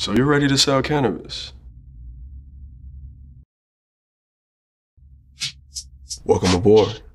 So you're ready to sell cannabis? Welcome aboard.